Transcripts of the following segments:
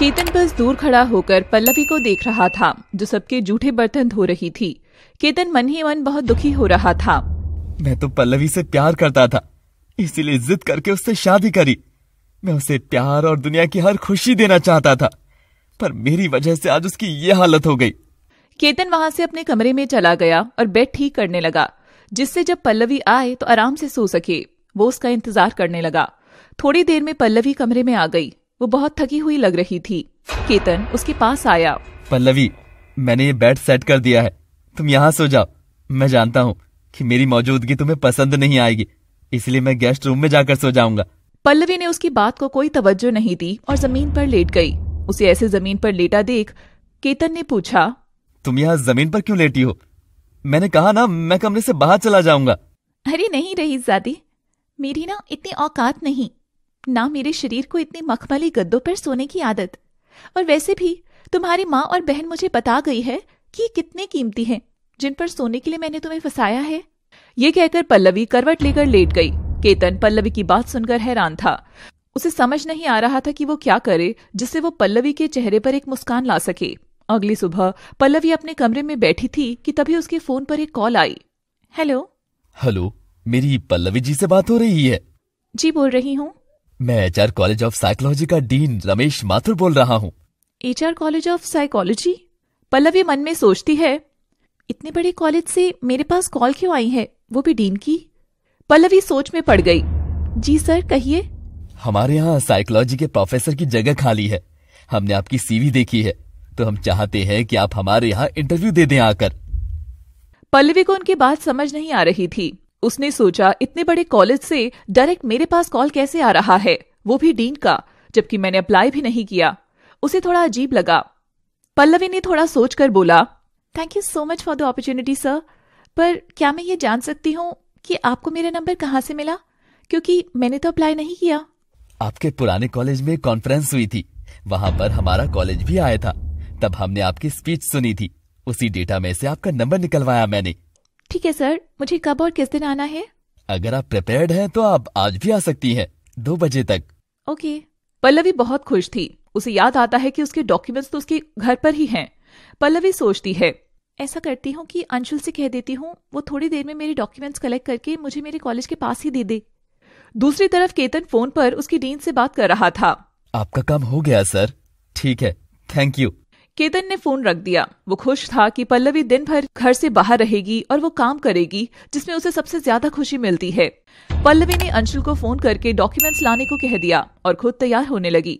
केतन बस दूर खड़ा होकर पल्लवी को देख रहा था जो सबके जूठे बर्तन धो रही थी केतन मन ही मन बहुत दुखी हो रहा था मैं तो पल्लवी से प्यार करता था इसीलिए जिद करके उससे शादी करी मैं उसे प्यार और दुनिया की हर खुशी देना चाहता था पर मेरी वजह से आज उसकी ये हालत हो गई केतन वहां से अपने कमरे में चला गया और बेड ठीक करने लगा जिससे जब पल्लवी आए तो आराम से सो सके वो उसका इंतजार करने लगा थोड़ी देर में पल्लवी कमरे में आ गई वो बहुत थकी हुई लग रही थी केतन उसके पास आया पल्लवी मैंने ये बेड सेट कर दिया है तुम यहाँ सो जाओ मैं जानता हूँ कि मेरी मौजूदगी तुम्हें पसंद नहीं आएगी इसलिए मैं गेस्ट रूम में जाकर सो जाऊंगा पल्लवी ने उसकी बात को कोई तवज्जो नहीं दी और जमीन पर लेट गई उसे ऐसे जमीन पर लेटा देख केतन ने पूछा तुम यहाँ जमीन पर क्यों लेटी हो मैंने कहा ना मैं कमरे से बाहर चला जाऊंगा अरे नहीं रही जादी मेरी ना इतनी औकात नहीं ना मेरे शरीर को इतनी मखमली गद्दों पर सोने की आदत और वैसे भी तुम्हारी माँ और बहन मुझे बता गई है कि ये कितने कीमती हैं जिन पर सोने के लिए मैंने तुम्हें फंसाया है ये कहकर पल्लवी करवट लेकर लेट गई केतन पल्लवी की बात सुनकर हैरान था उसे समझ नहीं आ रहा था कि वो क्या करे जिससे वो पल्लवी के चेहरे पर एक मुस्कान ला सके अगली सुबह पल्लवी अपने कमरे में बैठी थी कि तभी उसके फोन पर एक कॉल आई हेलो हेलो मेरी पल्लवी जी से बात हो रही है जी बोल रही हूँ मैं एचआर कॉलेज ऑफ साइकोलॉजी का डीन रमेश माथुर बोल रहा हूँ HR college of psychology Pallavi मन में सोचती है इतने बड़े कॉलेज से मेरे पास कॉल क्यों आई है वो भी डीन की पल्लवी सोच में पड़ गई जी सर कहिए हमारे यहाँ साइकोलॉजी के प्रोफेसर की जगह खाली है हमने आपकी सीवी देखी है तो हम चाहते हैं कि आप हमारे यहाँ इंटरव्यू दे दें आकर पल्लवी को उनकी बात समझ नहीं आ रही थी उसने सोचा इतने बड़े कॉलेज से डायरेक्ट मेरे पास कॉल कैसे आ रहा है वो भी डीन का जबकि मैंने अप्लाई भी नहीं किया उसे थोड़ा अजीब लगा पल्लवी ने थोड़ा सोचकर बोला thank you so much for the opportunity sir पर क्या मैं ये जान सकती हूँ कि आपको मेरा नंबर कहाँ से मिला क्योंकि मैंने तो अप्लाई नहीं किया आपके पुराने कॉलेज में कॉन्फ्रेंस हुई थी वहाँ पर हमारा कॉलेज भी आया था तब हमने आपकी स्पीच सुनी थी उसी डेटा में से आपका नंबर निकलवाया मैंने ठीक है सर मुझे कब और किस दिन आना है अगर आप प्रिपेयर्ड हैं तो आप आज भी आ सकती हैं दो बजे तक ओके पल्लवी बहुत खुश थी उसे याद आता है कि उसके डॉक्यूमेंट्स तो उसके घर पर ही हैं पल्लवी सोचती है ऐसा करती हूँ कि अंशुल से कह देती हूँ वो थोड़ी देर में मेरे डॉक्यूमेंट्स कलेक्ट करके मुझे मेरे कॉलेज के पास ही दे दे दूसरी तरफ केतन फोन पर उसकी डीन से बात कर रहा था आपका काम हो गया सर ठीक है थैंक यू केतन ने फोन रख दिया वो खुश था कि पल्लवी दिन भर घर से बाहर रहेगी और वो काम करेगी जिसमें उसे सबसे ज्यादा खुशी मिलती है पल्लवी ने अंशुल को फोन करके डॉक्यूमेंट्स लाने को कह दिया और खुद तैयार होने लगी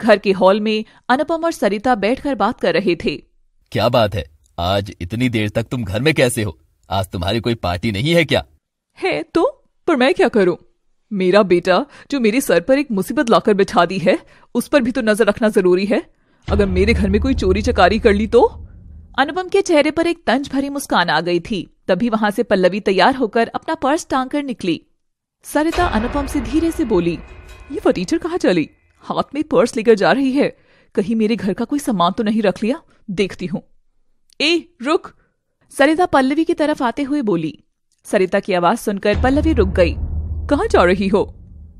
घर के हॉल में अनुपम और सरिता बैठकर बात कर रहे थे क्या बात है आज इतनी देर तक तुम घर में कैसे हो आज तुम्हारी कोई पार्टी नहीं है क्या है तो पर मैं क्या करूं मेरा बेटा जो मेरे सर पर एक मुसीबत लाकर बिठा दी है उस पर भी तो नजर रखना जरूरी है अगर मेरे घर में कोई चोरी चकारी कर ली तो अनुपम के चेहरे पर एक तंज भरी मुस्कान आ गई थी तभी वहां से पल्लवी तैयार होकर अपना पर्स टांग कर निकली सरिता अनुपम से धीरे से बोली ये फटीचर कहाँ चली हाथ में पर्स लेकर जा रही है कहीं मेरे घर का कोई सामान तो नहीं रख लिया देखती हूँ ए रुक सरिता पल्लवी की तरफ आते हुए बोली सरिता की आवाज सुनकर पल्लवी रुक गई कहाँ जा रही हो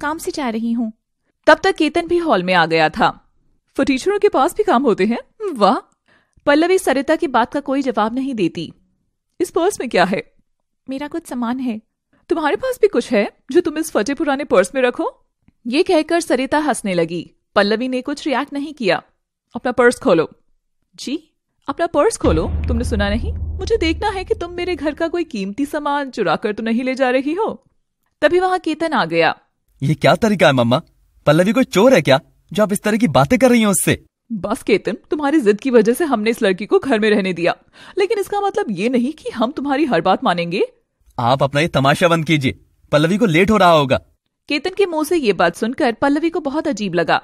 काम से जा रही हूँ तब तक केतन भी हॉल में आ गया था तो टीचरों के पास भी काम होते हैं वाह पल्लवी सरिता की बात का कोई जवाब नहीं देती इस पर्स में क्या है मेरा कुछ सामान है तुम्हारे पास भी कुछ है जो तुम इस फटे पुराने पर्स में रखो ये कहकर सरिता हंसने लगी पल्लवी ने कुछ रिएक्ट नहीं किया अपना पर्स खोलो जी अपना पर्स खोलो तुमने सुना नहीं मुझे देखना है कि तुम मेरे घर का कोई कीमती सामान चुरा कर तो नहीं ले जा रही हो तभी वहाँ केतन आ गया ये क्या तरीका है मम्मा पल्लवी कोई चोर है क्या जो आप इस तरह की बातें कर रही हैं उससे बस केतन तुम्हारी जिद की वजह से हमने इस लड़की को घर में रहने दिया लेकिन इसका मतलब ये नहीं कि हम तुम्हारी हर बात मानेंगे आप अपना ये तमाशा बंद कीजिए पल्लवी को लेट हो रहा होगा केतन के मुंह से ये बात सुनकर पल्लवी को बहुत अजीब लगा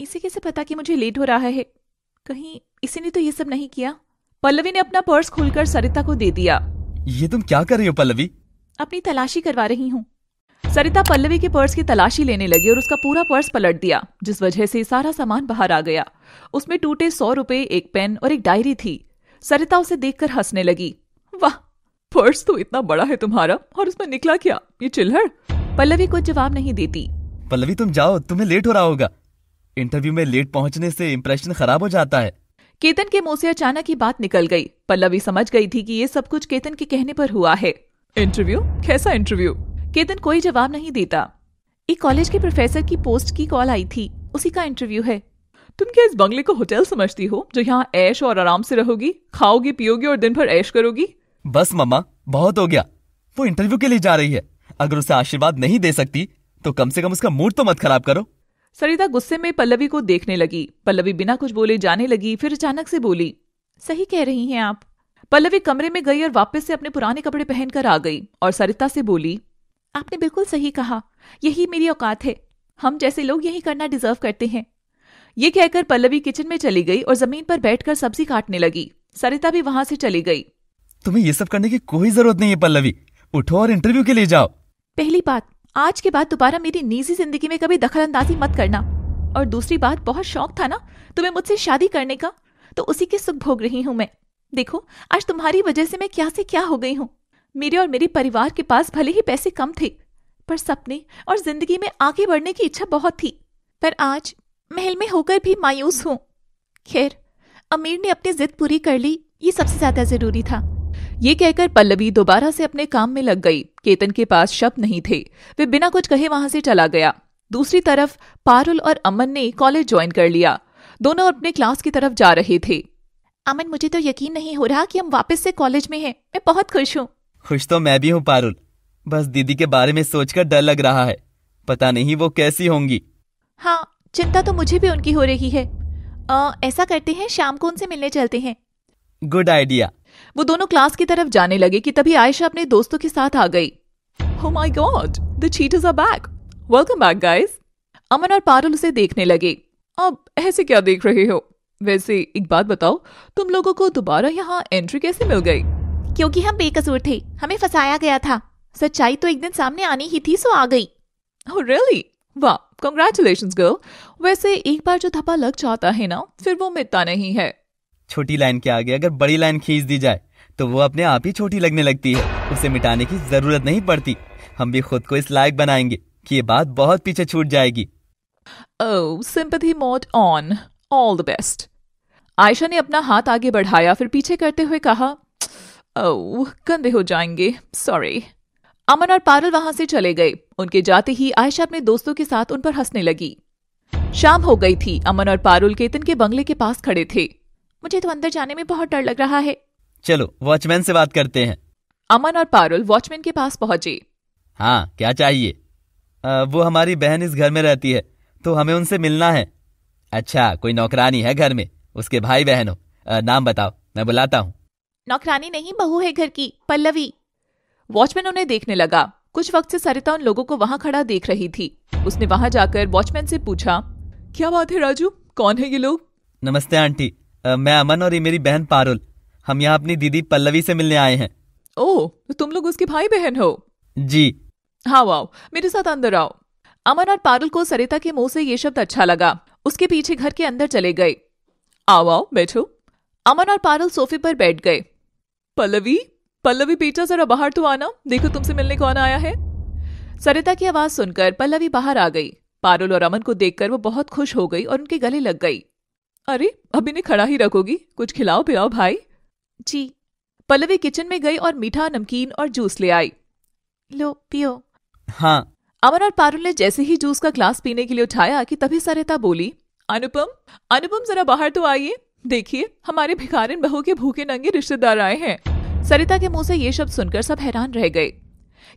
इसे कैसे पता कि मुझे लेट हो रहा है कहीं इसी ने तो ये सब नहीं किया पल्लवी ने अपना पर्स खोलकर सरिता को दे दिया ये तुम क्या कर रही हो पल्लवी अपनी तलाशी करवा रही हूँ सरिता पल्लवी के पर्स की तलाशी लेने लगी और उसका पूरा पर्स पलट दिया जिस वजह से सारा सामान बाहर आ गया उसमें टूटे सौ रुपए एक पेन और एक डायरी थी सरिता उसे देखकर हंसने लगी वाह पर्स तो इतना बड़ा है तुम्हारा और उसमें निकला क्या ये चिल्हर पल्लवी कुछ जवाब नहीं देती पल्लवी तुम जाओ तुम्हें लेट हो रहा होगा इंटरव्यू में लेट पहुंचने से इम्प्रेशन खराब हो जाता है केतन के मुंह से अचानक ही बात निकल गई पल्लवी समझ गई थी कि ये सब कुछ केतन के कहने पर हुआ है इंटरव्यू कैसा इंटरव्यू केतन कोई जवाब नहीं देता एक कॉलेज के प्रोफेसर की पोस्ट की कॉल आई थी उसी का इंटरव्यू है तुम क्या इस बंगले को होटल समझती हो जो यहाँ ऐश और आराम से रहोगी खाओगी पियोगी और दिन भर ऐश करोगी बस मम्मा बहुत हो गया वो इंटरव्यू के लिए जा रही है अगर उसे आशीर्वाद नहीं दे सकती तो कम से कम उसका मूड तो मत खराब करो सरिता गुस्से में पल्लवी को देखने लगी पल्लवी बिना कुछ बोले जाने लगी फिर अचानक से बोली सही कह रही हैं आप पल्लवी कमरे में गई और वापस से अपने पुराने कपड़े पहनकर आ गई और सरिता से बोली आपने बिल्कुल सही कहा यही मेरी औकात है हम जैसे लोग यही करना डिजर्व करते हैं ये कहकर पल्लवी किचन में चली गई और जमीन पर बैठकर सब्जी काटने लगी सरिता भी वहां से चली गई तुम्हें ये सब करने की कोई जरूरत नहीं है पल्लवी उठो और इंटरव्यू के लिए जाओ पहली बात आज के बाद दोबारा मेरी निजी जिंदगी में कभी अंदाजी मत करना और दूसरी बात बहुत शौक था ना तुम्हें मुझसे शादी करने का तो उसी के सुख भोग रही हूँ मैं देखो आज तुम्हारी वजह से मैं क्या से क्या हो गई हूँ मेरे और मेरे परिवार के पास भले ही पैसे कम थे पर सपने और जिंदगी में आगे बढ़ने की इच्छा बहुत थी पर आज महल में होकर भी मायूस हूँ खैर अमीर ने अपनी जिद पूरी कर ली ये सबसे ज्यादा जरूरी था ये कहकर पल्लवी दोबारा से अपने काम में लग गई केतन के पास शब्द नहीं थे वे बिना कुछ कहे वहां से चला गया दूसरी तरफ पारुल और अमन ने कॉलेज ज्वाइन कर लिया दोनों अपने क्लास की तरफ जा रहे थे अमन मुझे तो यकीन नहीं हो रहा कि हम वापस से कॉलेज में हैं मैं बहुत खुश हूँ खुश तो मैं भी हूँ पारुल बस दीदी के बारे में सोचकर डर लग रहा है पता नहीं वो कैसी होंगी हाँ चिंता तो मुझे भी उनकी हो रही है आ, ऐसा करते हैं शाम को उनसे मिलने चलते हैं गुड आइडिया वो दोनों क्लास की तरफ जाने लगे कि तभी आयशा अपने दोस्तों के साथ आ गई हो my god the cheaters are back welcome back guys Aman और पारुल उसे देखने लगे अब ऐसे क्या देख रहे हो वैसे एक बात बताओ तुम लोगों को दोबारा यहाँ एंट्री कैसे मिल गई क्योंकि हम बेकसूर थे हमें फंसाया गया था सच्चाई तो एक दिन सामने आनी ही थी सो आ गई oh, really? वाह कंग्रेचुलेशन गर्ल वैसे एक बार जो धपा लग जाता है ना फिर वो मिटता नहीं है छोटी लाइन के आगे अगर बड़ी लाइन खींच दी जाए तो वो अपने आप ही छोटी लगने लगती है उसे मिटाने की जरूरत नहीं पड़ती हम भी खुद को इस लायक बनाएंगे कि ये बात बहुत पीछे छूट जाएगी oh, sympathy mode on all the Ayesha ने अपना हाथ आगे बढ़ाया फिर पीछे करते हुए कहा ओह गंदे हो जाएंगे सॉरी अमन और पारल वहां से चले गए उनके जाते ही आयशा अपने दोस्तों के साथ उन पर हंसने लगी शाम हो गई थी अमन और पारुल केतन के बंगले के पास खड़े थे मुझे तो अंदर जाने में बहुत डर लग रहा है चलो वॉचमैन से बात करते हैं अमन और पारुल वॉचमैन के पास पहुंचे हाँ क्या चाहिए आ, वो हमारी बहन इस घर में रहती है तो हमें उनसे मिलना है अच्छा कोई नौकरानी है घर में उसके भाई बहन हो नाम बताओ मैं बुलाता हूँ नौकरानी नहीं बहू है घर की पल्लवी वॉचमैन उन्हें देखने लगा कुछ वक्त से सरिता उन लोगों को वहां खड़ा देख रही थी उसने वहां जाकर वॉचमैन से पूछा क्या बात है राजू कौन है ये लोग नमस्ते आंटी आ, मैं अमन और ये मेरी बहन पारुल हम यहाँ अपनी दीदी पल्लवी से मिलने आए हैं ओ तो तुम लोग उसके भाई बहन हो जी हाँ वाओ मेरे साथ अंदर आओ अमन और पारुल को सरिता के मुंह से ये शब्द अच्छा लगा उसके पीछे घर के अंदर चले गए आओ आओ बैठो अमन और पारुल सोफे पर बैठ गए पल्लवी पल्लवी बेटा जरा बाहर तो आना देखो तुमसे मिलने कौन आया है सरिता की आवाज सुनकर पल्लवी बाहर आ गई पारुल और अमन को देखकर वो बहुत खुश हो गई और उनके गले लग गई अरे अब इन्हें खड़ा ही रखोगी कुछ खिलाओ पिलाओ भाई जी पल्लवी किचन में गई और मीठा नमकीन और जूस ले आई लो पियो हाँ अमन और पारुल ने जैसे ही जूस का ग्लास पीने के लिए उठाया कि तभी सरिता बोली अनुपम अनुपम जरा बाहर तो आइए देखिए हमारे भिखारिन बहू के भूखे नंगे रिश्तेदार आए हैं सरिता के मुंह से ये शब्द सुनकर सब हैरान रह गए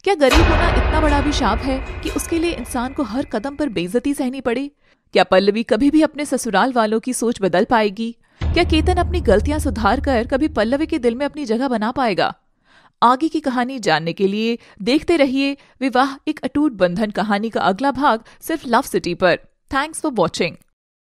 क्या गरीब होना इतना बड़ा अभिशाप है कि उसके लिए इंसान को हर कदम पर बेइज्जती सहनी पड़े क्या पल्लवी कभी भी अपने ससुराल वालों की सोच बदल पाएगी क्या केतन अपनी गलतियां सुधार कर कभी पल्लवी के दिल में अपनी जगह बना पाएगा आगे की कहानी जानने के लिए देखते रहिए विवाह एक अटूट बंधन कहानी का अगला भाग सिर्फ लव सिटी पर थैंक्स फॉर वॉचिंग